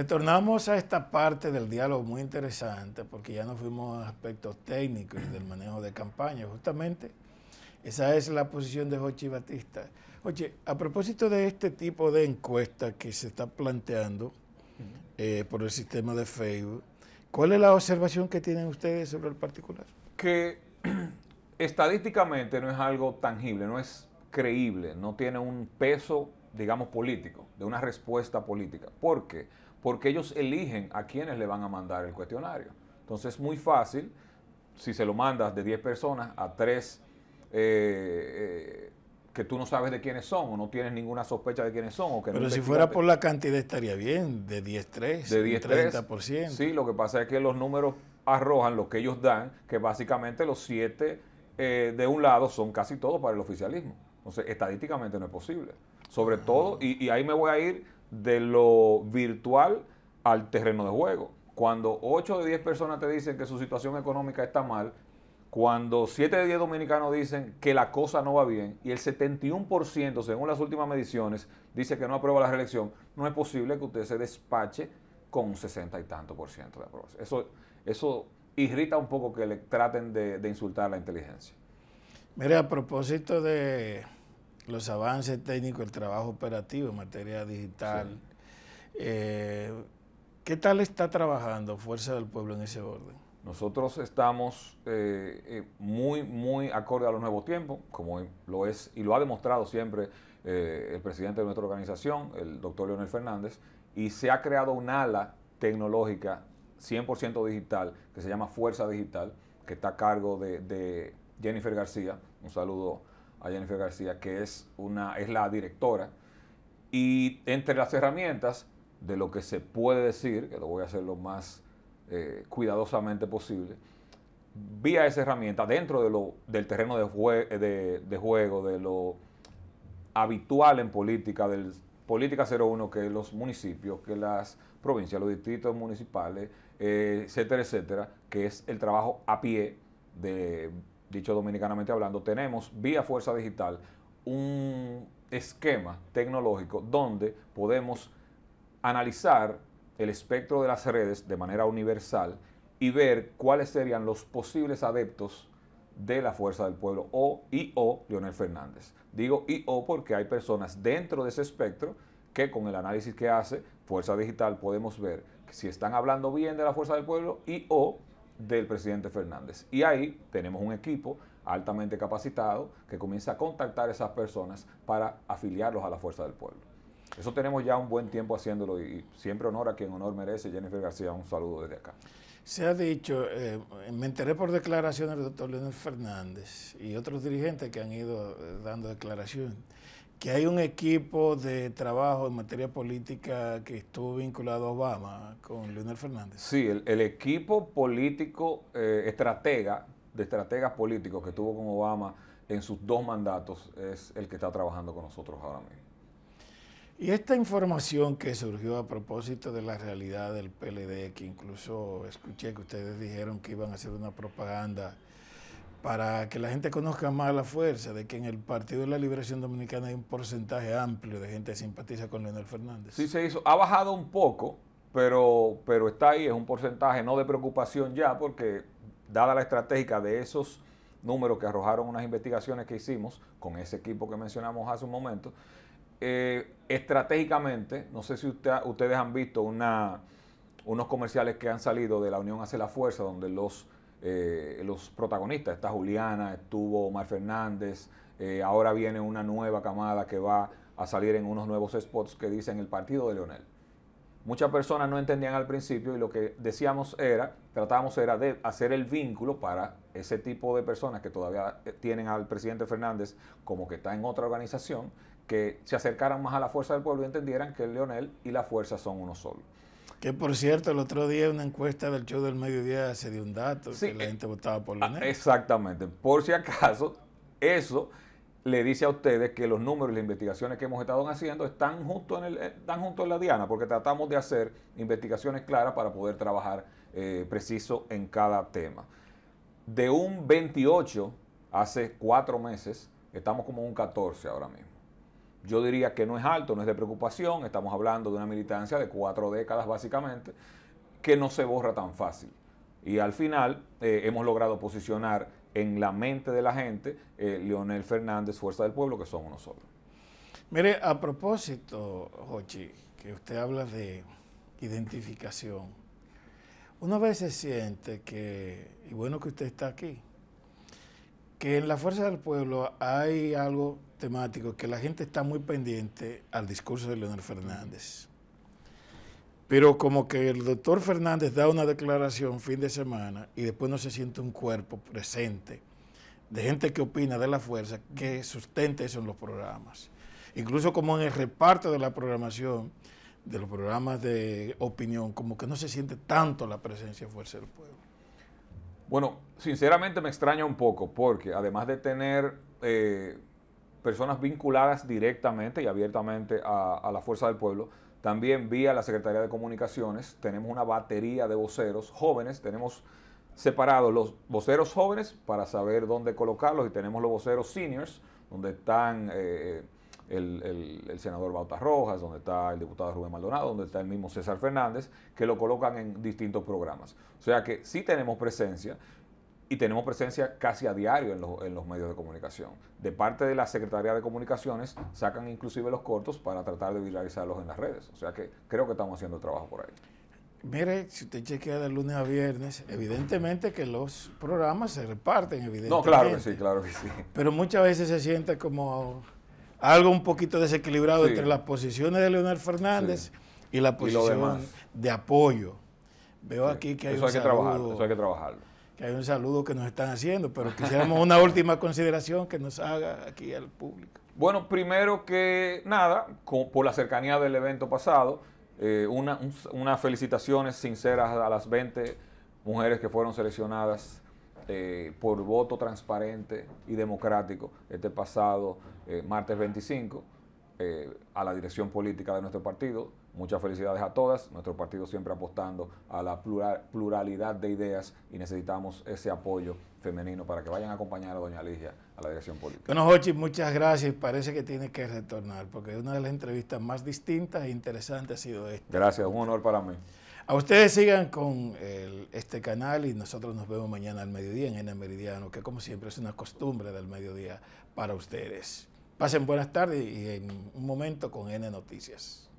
Retornamos a esta parte del diálogo muy interesante porque ya nos fuimos a aspectos técnicos del manejo de campaña. Justamente esa es la posición de Jochi Batista. Oye, a propósito de este tipo de encuesta que se está planteando eh, por el sistema de Facebook, ¿cuál es la observación que tienen ustedes sobre el particular? Que estadísticamente no es algo tangible, no es creíble, no tiene un peso digamos, político, de una respuesta política. ¿Por qué? Porque ellos eligen a quienes le van a mandar el cuestionario. Entonces es muy fácil, si se lo mandas de 10 personas a 3 eh, eh, que tú no sabes de quiénes son o no tienes ninguna sospecha de quiénes son. O que Pero si fuera por la cantidad estaría bien, de 10, 3, de 10, 30%. sí, lo que pasa es que los números arrojan lo que ellos dan, que básicamente los 7 eh, de un lado son casi todos para el oficialismo. Entonces, estadísticamente no es posible sobre todo, y, ahí me voy a ir de lo virtual al terreno de juego. Cuando 8 de 10 personas te dicen que su situación económica está mal, cuando 7 de 10 dominicanos dicen que la cosa no va bien y el 71%, según las últimas mediciones, dice que no aprueba la reelección, no es posible que usted se despache con un 60 y tanto por ciento de aprobación. Eso, eso irrita un poco que le traten de, de insultar la inteligencia. Mire, a propósito de, los avances técnicos, el trabajo operativo en materia digital. Eh, ¿Qué tal está trabajando Fuerza del Pueblo en ese orden? Nosotros estamos eh, eh, muy, muy acorde a los nuevos tiempos, como lo es y lo ha demostrado siempre el presidente de nuestra organización, el doctor Leonel Fernández, y se ha creado un ala tecnológica 100% digital que se llama Fuerza Digital, que está a cargo de, de Jennifer García. Un saludo a Jennifer García, que es, una, es la directora. Y entre las herramientas de lo que se puede decir, que lo voy a hacer lo más eh, cuidadosamente posible, vía esa herramienta dentro lo, del terreno de, de, juego, de lo habitual en política, del política 01, que los municipios, que las provincias, los distritos municipales, eh, etcétera, etcétera, que es el trabajo a pie de dicho dominicanamente hablando, tenemos vía Fuerza Digital un esquema tecnológico donde podemos analizar el espectro de las redes de manera universal y ver cuáles serían los posibles adeptos de la fuerza del pueblo o y o Leonel Fernández. Digo y o porque hay personas dentro de ese espectro que con el análisis que hace Fuerza Digital podemos ver si están hablando bien de la fuerza del pueblo y o del presidente Fernández. Y ahí tenemos un equipo altamente capacitado que comienza a contactar a esas personas para afiliarlos a la Fuerza del Pueblo. Eso tenemos ya un buen tiempo haciéndolo y siempre honor a quien honor merece. Jennifer García, un saludo desde acá. Se ha dicho, eh, me enteré por declaraciones del doctor Leonel Fernández y otros dirigentes que han ido eh, dando declaraciones que hay un equipo de trabajo en materia política que estuvo vinculado a Obama con Leonel Fernández. Sí, el, equipo político, eh, estratega, de estrategas políticos que tuvo con Obama en sus dos mandatos es el que está trabajando con nosotros ahora mismo. Y esta información que surgió a propósito de la realidad del PLD, que incluso escuché que ustedes dijeron que iban a hacer una propaganda para que la gente conozca más la fuerza de que en el Partido de la Liberación Dominicana hay un porcentaje amplio de gente que simpatiza con Leonel Fernández. Sí se hizo, ha bajado un poco, pero, pero está ahí, es un porcentaje no de preocupación ya, porque dada la estratégica de esos números que arrojaron unas investigaciones que hicimos con ese equipo que mencionamos hace un momento, eh, estratégicamente, no sé si ustedes han visto una, unos comerciales que han salido de la Unión hacia la Fuerza, donde los eh, los protagonistas. Está Juliana, estuvo Omar Fernández, eh, ahora viene una nueva camada que va a salir en unos nuevos spots que dicen el partido de Leonel. Muchas personas no entendían al principio y lo que decíamos era, tratábamos era de hacer el vínculo para ese tipo de personas que todavía eh, tienen al presidente Fernández como que está en otra organización, que se acercaran más a la fuerza del pueblo y entendieran que Leonel y la fuerza son uno solo. Que por cierto, el otro día una encuesta del show del mediodía se dio un dato, que la eh, gente votaba por ah, Leonel. Exactamente. Por si acaso, eso le dice a ustedes que los números y las investigaciones que hemos estado haciendo están junto en, eh, están junto en la diana, porque tratamos de hacer investigaciones claras para poder trabajar eh, preciso en cada tema. De un 28 hace cuatro meses, estamos como un 14 ahora mismo. Yo diría que no es alto, no es de preocupación, estamos hablando de una militancia de cuatro décadas básicamente, que no se borra tan fácil. Y al final eh, hemos logrado posicionar en la mente de la gente eh, Leonel Fernández, Fuerza del Pueblo, que somos nosotros. Mire, a propósito, Jochi, que usted habla de identificación, una vez se siente que, y bueno que usted está aquí, que en la Fuerza del Pueblo hay algo temático, que la gente está muy pendiente al discurso de Leonel Fernández. Pero como que el doctor Fernández da una declaración fin de semana y después no se siente un cuerpo presente de gente que opina de la fuerza que sustente eso en los programas. Incluso como en el reparto de la programación, de los programas de opinión, como que no se siente tanto la presencia de Fuerza del Pueblo. Bueno, sinceramente me extraña un poco porque además de tener eh, personas vinculadas directamente y abiertamente a, la Fuerza del Pueblo, también vía la Secretaría de Comunicaciones tenemos una batería de voceros jóvenes, tenemos separados los voceros jóvenes para saber dónde colocarlos y tenemos los voceros seniors, donde están... Eh, el, senador Bautas Rojas, donde está el diputado Rubén Maldonado, donde está el mismo César Fernández, que lo colocan en distintos programas. O sea que sí tenemos presencia y tenemos presencia casi a diario en, los medios de comunicación. De parte de la Secretaría de Comunicaciones sacan inclusive los cortos para tratar de viralizarlos en las redes. O sea que creo que estamos haciendo trabajo por ahí. Mire, si usted chequea de lunes a viernes, evidentemente que los programas se reparten, evidentemente. No, claro que sí, claro que sí. Pero muchas veces se siente como algo un poquito desequilibrado entre las posiciones de Leonel Fernández y la posición de apoyo. Veo aquí que hay un saludo, hay que trabajarlo. Que hay un saludo que nos están haciendo, pero quisiéramos una última consideración que nos haga aquí al público. Bueno, primero que nada, por la cercanía del evento pasado, eh, unas felicitaciones sinceras a las 20 mujeres que fueron seleccionadas eh, por voto transparente y democrático este pasado eh, martes 25 eh, a la dirección política de nuestro partido. Muchas felicidades a todas. Nuestro partido siempre apostando a la pluralidad de ideas y necesitamos ese apoyo femenino para que vayan a acompañar a doña Ligia a la dirección política. Bueno, Jochi, muchas gracias. Parece que tiene que retornar porque una de las entrevistas más distintas e interesantes ha sido esta. Gracias, un honor para mí. A ustedes sigan con este canal y nosotros nos vemos mañana al mediodía en N Meridiano, que como siempre es una costumbre del mediodía para ustedes. Pasen buenas tardes y en un momento con N Noticias.